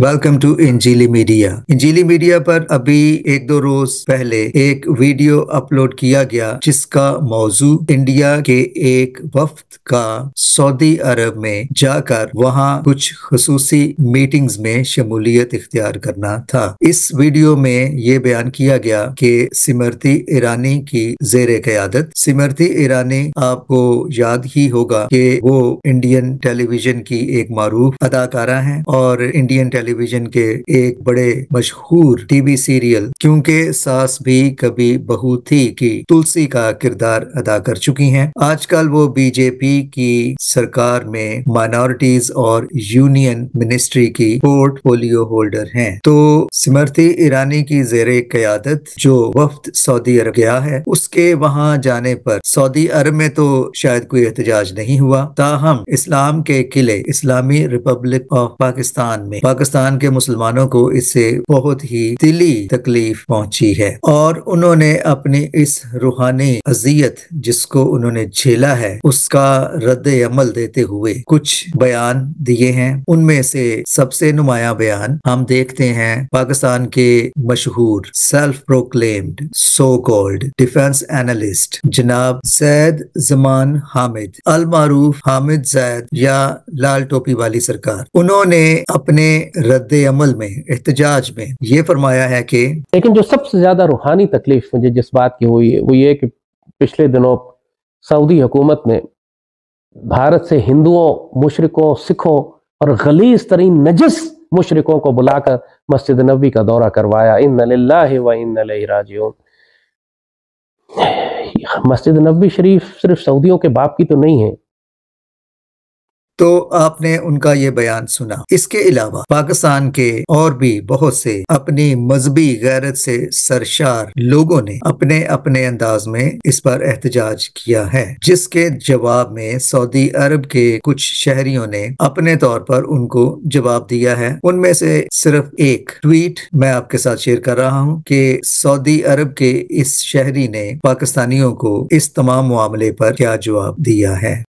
welcome to इंजीली media इंजीली media पर अभी एक दो रोज पहले एक वीडियो अपलोड किया गया जिसका मौजू इंडिया के एक वफ्त का सऊदी अरब में जाकर वहां कुछ खसूसी मीटिंग्स में शमूलियत इख्तियार करना था इस वीडियो में ये बयान किया गया कि सिमरति ईरानी की जेर क्यादत सिमरती ईरानी आपको याद ही होगा कि वो इंडियन टेलीविजन की एक मरूफ अदाकारा है और इंडियन टेलीविजन के एक बड़े मशहूर टीवी सीरियल क्योंकि सास भी कभी बहू थी की तुलसी का किरदार अदा कर चुकी हैं आजकल वो बीजेपी की सरकार में माइनॉरिटीज और यूनियन मिनिस्ट्री की पोर्टफोलियो होल्डर हैं तो स्मृति ईरानी की जेर क्यादत जो वफ्त सऊदी अरब गया है उसके वहाँ जाने पर सऊदी अरब में तो शायद कोई एहतजाज नहीं हुआ ताहम इस्लाम के किले इस्लामी रिपब्लिक ऑफ पाकिस्तान में पाकिस्तान हिंदुस्तान के मुसलमानों को इससे बहुत ही दिली तकलीफ पहुंची है और उन्होंने अपनी इस रूहानी अजियत जिसको उन्होंने झेला है उसका रद्द अमल देते हुए कुछ बयान दिए हैं उनमें से सबसे नुमाया बयान हम देखते हैं पाकिस्तान के मशहूर self proclaimed so called defence analyst जनाब सैद जमान हामिद अल मारूफ हामिद जैद या लाल टोपी वाली सरकार उन्होंने अपने रद्द अमल में एहतजाज में ये फरमाया है कि लेकिन जो सबसे ज्यादा रूहानी तकलीफ मुझे जिस बात की हुई है वो ये कि पिछले दिनों सऊदी हुकूमत ने भारत से हिंदुओं मुशरकों सिखों और गलीस तरीन नजस मुशरकों को बुलाकर मस्जिद नबी का दौरा करवाया इन व मस्जिद नबी शरीफ सिर्फ सऊदियों के बाप की तो नहीं है तो आपने उनका ये बयान सुना इसके अलावा पाकिस्तान के और भी बहुत से अपनी मजहबी गैरत से सरशार लोगों ने अपने अपने अंदाज में इस पर एहतजाज किया है जिसके जवाब में सऊदी अरब के कुछ शहरियों ने अपने तौर पर उनको जवाब दिया है उनमें से सिर्फ एक ट्वीट मैं आपके साथ शेयर कर रहा हूँ कि सऊदी अरब के इस शहरी ने पाकिस्तानियों को इस तमाम मामले पर क्या जवाब दिया है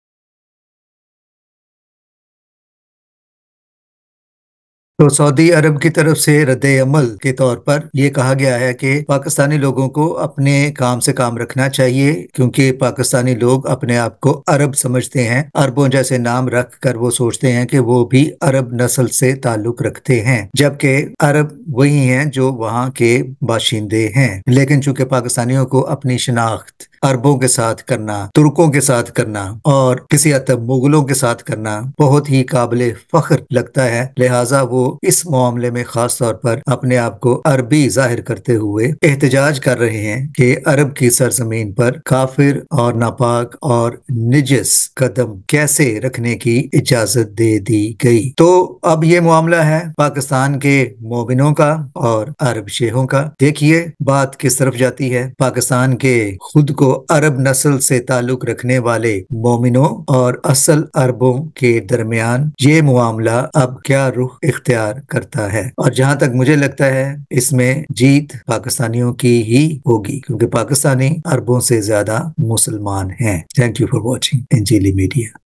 तो सऊदी अरब की तरफ से रद्द अमल के तौर पर यह कहा गया है कि पाकिस्तानी लोगों को अपने काम से काम रखना चाहिए क्योंकि पाकिस्तानी लोग अपने आप को अरब समझते हैं अरबों जैसे नाम रख कर वो सोचते हैं कि वो भी अरब नस्ल से ताल्लुक रखते हैं जबकि अरब वही हैं जो वहाँ के बाशिंदे हैं लेकिन चूंकि पाकिस्तानियों को अपनी शिनाख्त अरबों के साथ करना तुर्कों के साथ करना और किसी हद तक मुगलों के साथ करना बहुत ही काबिल फख्र लगता है लिहाजा वो इस मामले में खास तौर पर अपने आप को अरबी जाहिर करते हुए एहतजाज कर रहे हैं कि अरब की सरजमीन पर काफिर और नापाक और निजस कदम कैसे रखने की इजाजत दे दी गई तो अब ये मामला है पाकिस्तान के मोमिनों का और अरब शेहों का देखिए बात किस तरफ जाती है पाकिस्तान के खुद को अरब नस्ल से ताल्लुक रखने वाले मोमिनों और असल अरबों के दरमियान ये मामला अब क्या रुख इख्तियार प्यार करता है और जहां तक मुझे लगता है इसमें जीत पाकिस्तानियों की ही होगी क्योंकि पाकिस्तानी अरबों से ज्यादा मुसलमान हैं थैंक यू फॉर वॉचिंग एंजेली मीडिया